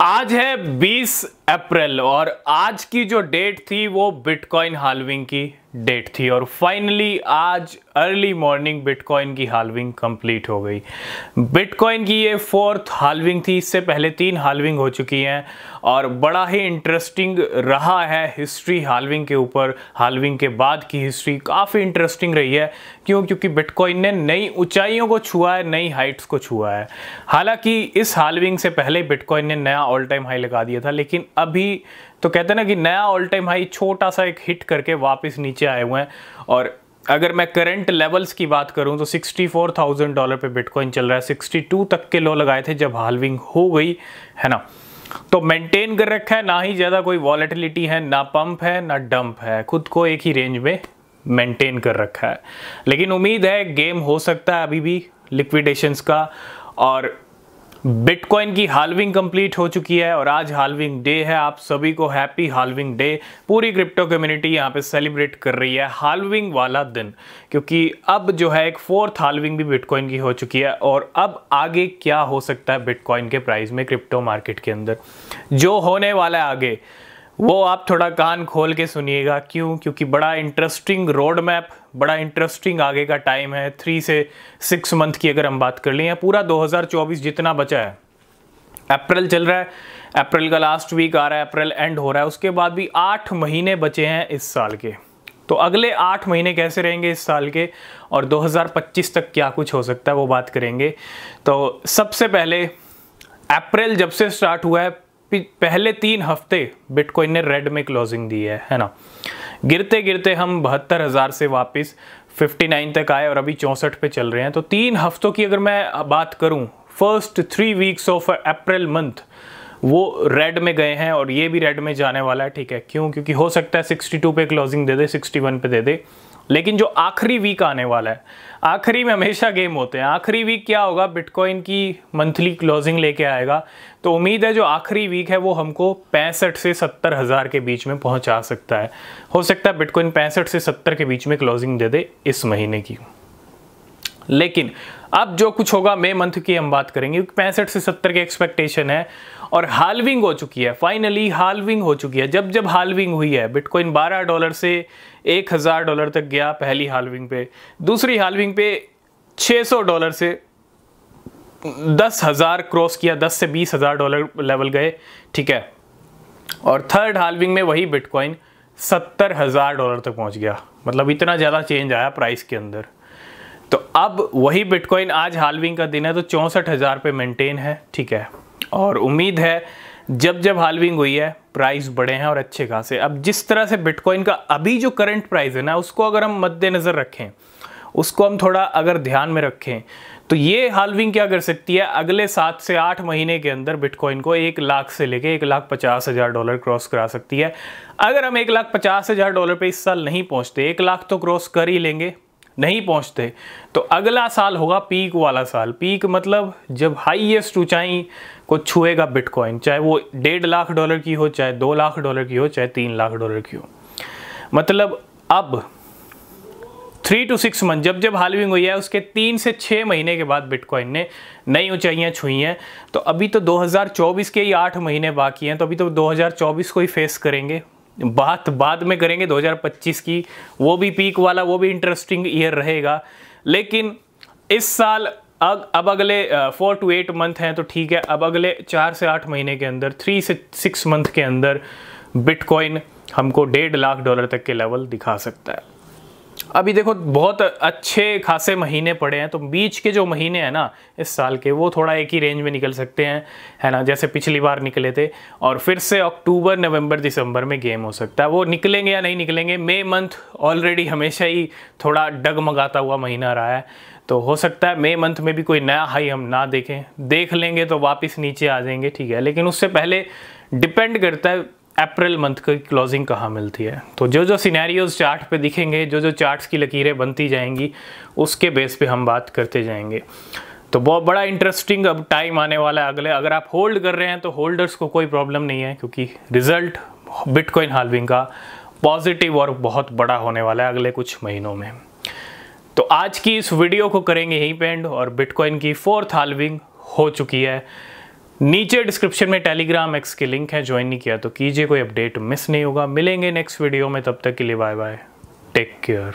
आज है 20 अप्रैल और आज की जो डेट थी वो बिटकॉइन हालविंग की डेट थी और फाइनली आज अर्ली मॉर्निंग बिटकॉइन की हालविंग कंप्लीट हो गई बिटकॉइन की ये फोर्थ हालविंग थी इससे पहले तीन हालविंग हो चुकी हैं और बड़ा ही इंटरेस्टिंग रहा है हिस्ट्री हालविंग के ऊपर हालविंग के बाद की हिस्ट्री काफ़ी इंटरेस्टिंग रही है क्यों क्योंकि बिटकॉइन ने नई ऊंचाइयों को छुआ है नई हाइट्स को छुआ है हालांकि इस हालविंग से पहले बिटकॉइन ने नया ऑल टाइम हाई लगा दिया था लेकिन अभी तो कहते हैं ना कि नया ऑल टाइम हाई छोटा सा एक हिट करके वापस नीचे आए हुए हैं और अगर मैं करंट लेवल्स की बात करूं तो 64,000 डॉलर पे बिटकॉइन चल रहा है 62 तक के लो लगाए थे जब हालविंग हो गई है ना तो मेंटेन कर रखा है ना ही ज़्यादा कोई वॉलेटिलिटी है ना पंप है ना डंप है खुद को एक ही रेंज में मेंटेन कर रखा है लेकिन उम्मीद है गेम हो सकता है अभी भी लिक्विडेशंस का और बिटकॉइन की हालविंग कंप्लीट हो चुकी है और आज हालविंग डे है आप सभी को हैप्पी हालविंग डे पूरी क्रिप्टो कम्युनिटी यहाँ पे सेलिब्रेट कर रही है हालविंग वाला दिन क्योंकि अब जो है एक फोर्थ हालविंग भी बिटकॉइन की हो चुकी है और अब आगे क्या हो सकता है बिटकॉइन के प्राइस में क्रिप्टो मार्केट के अंदर जो होने वाला है आगे वो आप थोड़ा कान खोल के सुनिएगा क्यों क्योंकि बड़ा इंटरेस्टिंग रोड मैप बड़ा इंटरेस्टिंग आगे का टाइम है थ्री से सिक्स मंथ की अगर हम बात कर लें या पूरा 2024 जितना बचा है अप्रैल चल रहा है अप्रैल का लास्ट वीक आ रहा है अप्रैल एंड हो रहा है उसके बाद भी आठ महीने बचे हैं इस साल के तो अगले आठ महीने कैसे रहेंगे इस साल के और 2025 तक क्या कुछ हो सकता है वो बात करेंगे तो सबसे पहले अप्रैल जब से स्टार्ट हुआ है पहले तीन हफ्ते बिटकॉइन ने रेड में क्लोजिंग दी है है ना गिरते गिरते हम बहत्तर हज़ार से वापस 59 तक आए और अभी चौंसठ पे चल रहे हैं तो तीन हफ्तों की अगर मैं बात करूं first three weeks of April month वो रेड में गए हैं और ये भी रेड में जाने वाला है ठीक है क्यों क्योंकि हो सकता है 62 पे क्लोजिंग दे दे 61 पे दे दे लेकिन जो आखिरी वीक आने वाला है आखिरी में हमेशा गेम होते हैं आखिरी वीक क्या होगा बिटकॉइन की मंथली क्लोजिंग लेके आएगा तो उम्मीद है जो आखिरी वीक है वो हमको पैंसठ से सत्तर हज़ार के बीच में पहुंचा सकता है हो सकता है बिटकॉइन पैंसठ से सत्तर के बीच में क्लोजिंग दे दे इस महीने की लेकिन अब जो कुछ होगा मई मंथ की हम बात करेंगे पैंसठ से सत्तर की एक्सपेक्टेशन है और हालविंग हो चुकी है फाइनली हालविंग हो चुकी है जब जब हालविंग हुई है बिटकॉइन 12 डॉलर से 1000 डॉलर तक गया पहली हालविंग पे दूसरी हालविंग पे 600 डॉलर से दस हज़ार क्रॉस किया दस से बीस हज़ार डॉलर लेवल गए ठीक है और थर्ड हालविंग में वही बिटकॉइन सत्तर हज़ार डॉलर तक पहुंच गया मतलब इतना ज़्यादा चेंज आया प्राइस के अंदर अब वही बिटकॉइन आज हालविंग का दिन है तो चौंसठ हज़ार पे मेंटेन है ठीक है और उम्मीद है जब जब हालविंग हुई है प्राइस बढ़े हैं और अच्छे खासे अब जिस तरह से बिटकॉइन का अभी जो करंट प्राइस है ना उसको अगर हम मद्देनज़र रखें उसको हम थोड़ा अगर ध्यान में रखें तो ये हालविंग क्या कर सकती है अगले सात से आठ महीने के अंदर बिटकॉइन को एक लाख से लेके एक लाख पचास हज़ार डॉलर क्रॉस करा सकती है अगर हम एक लाख पचास हज़ार डॉलर पे इस साल नहीं पहुंचते एक लाख तो क्रॉस कर ही लेंगे नहीं पहुंचते तो अगला साल होगा पीक वाला साल पीक मतलब जब हाईएस्ट ऊंचाई को छुएगा बिटकॉइन चाहे वो डेढ़ लाख डॉलर की हो चाहे दो लाख डॉलर की हो चाहे तीन लाख डॉलर की हो मतलब अब थ्री टू सिक्स मंथ जब जब हालविंग हुई है उसके तीन से छः महीने के बाद बिटकॉइन ने नई ऊंचाइयां छुई हैं तो अभी तो 2024 के ही आठ महीने बाकी हैं तो अभी तो 2024 को ही फेस करेंगे बात बाद में करेंगे 2025 की वो भी पीक वाला वो भी इंटरेस्टिंग ईयर रहेगा लेकिन इस साल अग, अब अगले फोर टू एट मंथ हैं तो ठीक है अब अगले चार से आठ महीने के अंदर थ्री से सिक्स मंथ के अंदर बिटकॉइन हमको डेढ़ लाख डॉलर तक के लेवल दिखा सकता है अभी देखो बहुत अच्छे खासे महीने पड़े हैं तो बीच के जो महीने हैं ना इस साल के वो थोड़ा एक ही रेंज में निकल सकते हैं है ना जैसे पिछली बार निकले थे और फिर से अक्टूबर नवंबर दिसंबर में गेम हो सकता है वो निकलेंगे या नहीं निकलेंगे मे मंथ ऑलरेडी हमेशा ही थोड़ा डगमगाता हुआ महीना रहा है तो हो सकता है मे मंथ में भी कोई नया हाई हम ना देखें देख लेंगे तो वापस नीचे आ जाएंगे ठीक है लेकिन उससे पहले डिपेंड करता है अप्रैल मंथ की क्लोजिंग कहाँ मिलती है तो जो जो सिनेरियोज चार्ट पे दिखेंगे जो जो चार्ट्स की लकीरें बनती जाएंगी उसके बेस पे हम बात करते जाएंगे तो बहुत बड़ा इंटरेस्टिंग अब टाइम आने वाला है अगले अगर आप होल्ड कर रहे हैं तो होल्डर्स को कोई प्रॉब्लम नहीं है क्योंकि रिजल्ट बिटकॉइन हालविंग का पॉजिटिव और बहुत बड़ा होने वाला है अगले कुछ महीनों में तो आज की इस वीडियो को करेंगे यहीं पेंड और बिटकॉइन की फोर्थ हालविंग हो चुकी है नीचे डिस्क्रिप्शन में टेलीग्राम एक्स की लिंक है ज्वाइन नहीं किया तो कीजिए कोई अपडेट मिस नहीं होगा मिलेंगे नेक्स्ट वीडियो में तब तक के लिए बाय बाय टेक केयर